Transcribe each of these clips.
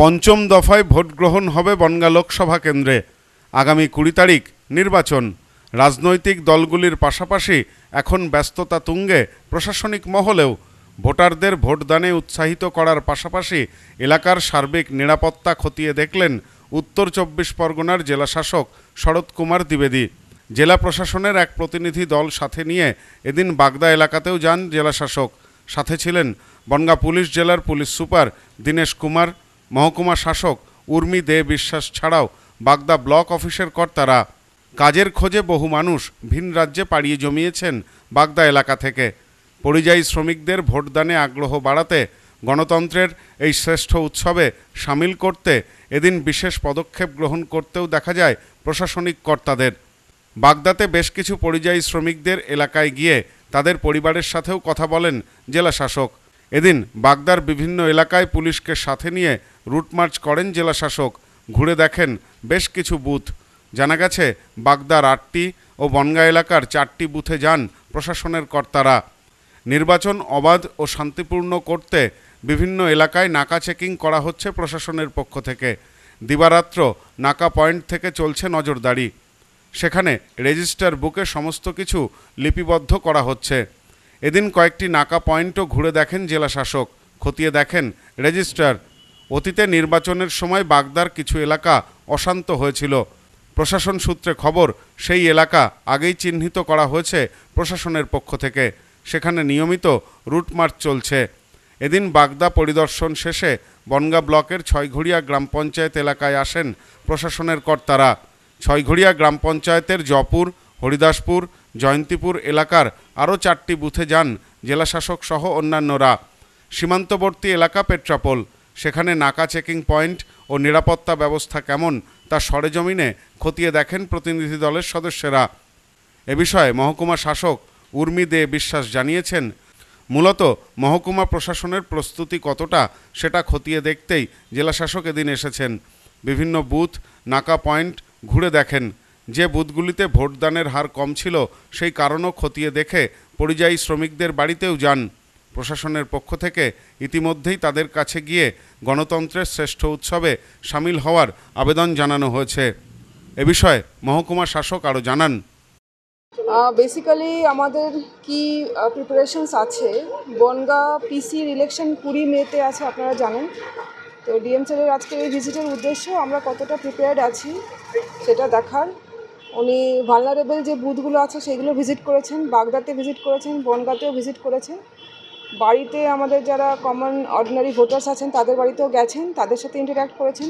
পঞ্চম দফায় ভোট গ্রহণ হবে বনগা লোকসভা কেন্দ্রে আগামী কুড়ি তারিখ নির্বাচন রাজনৈতিক দলগুলির পাশাপাশি এখন ব্যস্ততা তুঙ্গে প্রশাসনিক মহলেও ভোটারদের ভোটদানে উৎসাহিত করার পাশাপাশি এলাকার সার্বিক নিরাপত্তা খতিয়ে দেখলেন উত্তর চব্বিশ পরগনার জেলাশাসক শরৎ কুমার দ্বিবেদী জেলা প্রশাসনের এক প্রতিনিধি দল সাথে নিয়ে এদিন বাগদা এলাকাতেও যান জেলাশাসক সাথে ছিলেন বনগা পুলিশ জেলার পুলিশ সুপার দীনেশ কুমার মহকুমা শাসক উর্মি দে বিশ্বাস ছাড়াও বাগদা ব্লক অফিসের কর্তারা কাজের খোঁজে বহু মানুষ ভিন রাজ্যে পাড়িয়ে জমিয়েছেন বাগদা এলাকা থেকে পরিযায়ী শ্রমিকদের ভোটদানে আগ্রহ বাড়াতে গণতন্ত্রের এই শ্রেষ্ঠ উৎসবে সামিল করতে এদিন বিশেষ পদক্ষেপ গ্রহণ করতেও দেখা যায় প্রশাসনিক কর্তাদের বাগদাতে বেশ কিছু পরিযায়ী শ্রমিকদের এলাকায় গিয়ে তাদের পরিবারের সাথেও কথা বলেন জেলা শাসক এদিন বাগদার বিভিন্ন এলাকায় পুলিশকে সাথে নিয়ে রুটমার্চ করেন জেলা শাসক ঘুরে দেখেন বেশ কিছু বুথ জানা গেছে বাগদার আটটি ও বনগা এলাকার চারটি বুথে যান প্রশাসনের কর্তারা নির্বাচন অবাধ ও শান্তিপূর্ণ করতে বিভিন্ন এলাকায় নাকা চেকিং করা হচ্ছে প্রশাসনের পক্ষ থেকে দিবারাত্র নাকা পয়েন্ট থেকে চলছে নজরদারি সেখানে রেজিস্টার বুকে সমস্ত কিছু লিপিবদ্ধ করা হচ্ছে এদিন কয়েকটি নাকা পয়েন্টও ঘুরে দেখেন জেলা শাসক খতিয়ে দেখেন রেজিস্টার অতীতে নির্বাচনের সময় বাগদার কিছু এলাকা অশান্ত হয়েছিল প্রশাসন সূত্রে খবর সেই এলাকা আগেই চিহ্নিত করা হয়েছে প্রশাসনের পক্ষ থেকে সেখানে নিয়মিত রুটমার্চ চলছে এদিন বাগদা পরিদর্শন শেষে বনগা ব্লকের ছয়ঘড়িয়া গ্রাম পঞ্চায়েত এলাকায় আসেন প্রশাসনের কর্তারা ছয়ঘড়িয়া গ্রাম পঞ্চায়েতের জপুর হরিদাসপুর জয়ন্তীপুর এলাকার আরও চারটি বুথে যান জেলাশাসক সহ অন্যান্যরা সীমান্তবর্তী এলাকা পেট্রাপোল সেখানে নাকা চেকিং পয়েন্ট ও নিরাপত্তা ব্যবস্থা কেমন তা সরেজমিনে খতিয়ে দেখেন প্রতিনিধি দলের সদস্যরা এ বিষয়ে মহকুমা শাসক উর্মি দে বিশ্বাস জানিয়েছেন মূলত মহকুমা প্রশাসনের প্রস্তুতি কতটা সেটা খতিয়ে দেখতেই জেলাশাসক এদিন এসেছেন বিভিন্ন বুথ নাকা পয়েন্ট ঘুরে দেখেন যে বুথগুলিতে ভোটদানের হার কম ছিল সেই কারণও খতিয়ে দেখে পরিযায়ী শ্রমিকদের বাড়িতেও যান প্রশাসনের পক্ষ থেকে ইতিমধ্যেই তাদের কাছে গিয়ে গণতন্ত্রের শ্রেষ্ঠ উৎসবে সামিল হওয়ার আবেদন জানানো হয়েছে এ বিষয়ে মহকুমা শাসক আরও জানান বেসিক্যালি আমাদের কি প্রিপারেশনস আছে বনগা পিসির ইলেকশন কুড়ি মেতে আছে আপনারা জানেন তো ডিএম স্যারের আজকের এই ভিজিটের উদ্দেশ্য আমরা কতটা প্রিপেয়ার্ড আছি সেটা দেখার উনি ভালনারেবল যে বুথগুলো আছে সেগুলো ভিজিট করেছেন বাগদাতে ভিজিট করেছেন বনগাতেও ভিজিট করেছেন বাড়িতে আমাদের যারা কমন অর্ডিনারি ভোটার্স আছেন তাদের বাড়িতেও গেছেন তাদের সাথে ইন্টারাক্ট করেছেন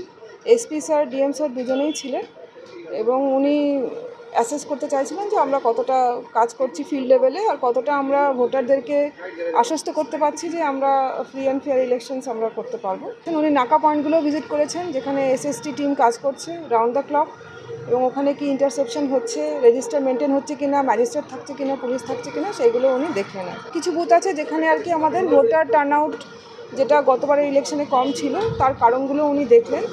এসপি স্যার ডিএম স্যার দুজনেই ছিলেন এবং উনি অ্যাসেস করতে চাইছিলেন যে আমরা কতটা কাজ করছি ফিল্ড লেভেলে আর কতটা আমরা ভোটারদেরকে আশ্বস্ত করতে পারছি যে আমরা ফ্রি অ্যান্ড ফেয়ার ইলেকশনস আমরা করতে পারবো উনি নাকা পয়েন্টগুলো ভিজিট করেছেন যেখানে এসএসটি টিম কাজ করছে রাউন্ড দ্য ক্লক এবং ওখানে কি ইন্টারসেপশন হচ্ছে রেজিস্টার মেনটেন হচ্ছে কিনা ম্যাজিস্ট্রেট থাকছে কিনা পুলিশ থাকছে কিনা সেইগুলো উনি দেখে নেন কিছু বুথ আছে যেখানে আর কি আমাদের ভোটার টার্ন আউট যেটা গতবারের ইলেকশনে কম ছিল তার কারণগুলো উনি দেখলেন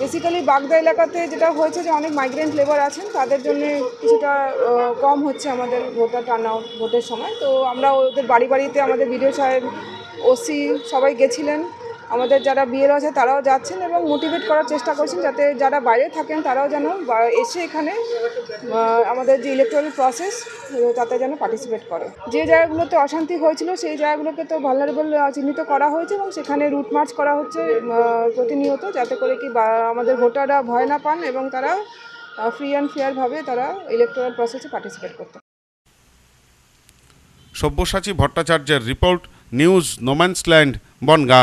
বেসিক্যালি বাগদা এলাকাতে যেটা হয়েছে যে অনেক মাইগ্রেন্ট লেবার আছেন তাদের জন্য কিছুটা কম হচ্ছে আমাদের ভোটার টার্ন আউট ভোটের সময় তো আমরা ওদের বাড়ি বাড়িতে আমাদের বিডিও সাহেব ওসি সবাই গেছিলেন আমাদের যারা বিএল আছে তারাও যাচ্ছেন এবং মোটিভেট করার চেষ্টা করছেন যাতে যারা বাইরে থাকেন তারাও যেন এসে এখানে আমাদের যে ইলেকট্রনিক প্রসেস তাতে যেন পার্টিসিপেট করে যে জায়গাগুলোতে অশান্তি হয়েছিল সেই জায়গাগুলোকে তো ভালারেবল চিহ্নিত করা হয়েছে এবং সেখানে রুট মার্চ করা হচ্ছে প্রতিনিয়ত যাতে করে কি আমাদের ভোটাররা ভয় না পান এবং তারা ফ্রি অ্যান্ড ফেয়ারভাবে তারা ইলেকট্রাল প্রসেসে পার্টিসিপেট করতে সব্যসাচী ভট্টাচার্যের রিপোর্ট নিউজ নোম্যান্সল্যান্ড বনগা